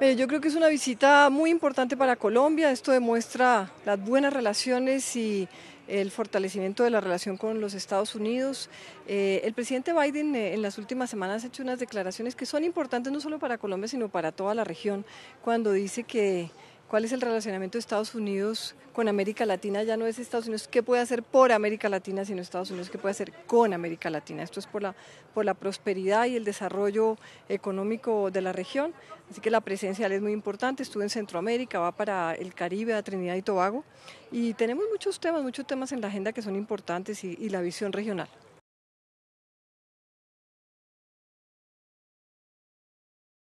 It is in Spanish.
Eh, yo creo que es una visita muy importante para Colombia. Esto demuestra las buenas relaciones y el fortalecimiento de la relación con los Estados Unidos. Eh, el presidente Biden eh, en las últimas semanas ha hecho unas declaraciones que son importantes no solo para Colombia, sino para toda la región, cuando dice que cuál es el relacionamiento de Estados Unidos con América Latina, ya no es Estados Unidos qué puede hacer por América Latina, sino Estados Unidos qué puede hacer con América Latina. Esto es por la, por la prosperidad y el desarrollo económico de la región, así que la presencia es muy importante. Estuve en Centroamérica, va para el Caribe, a Trinidad y Tobago, y tenemos muchos temas, muchos temas en la agenda que son importantes y la visión regional.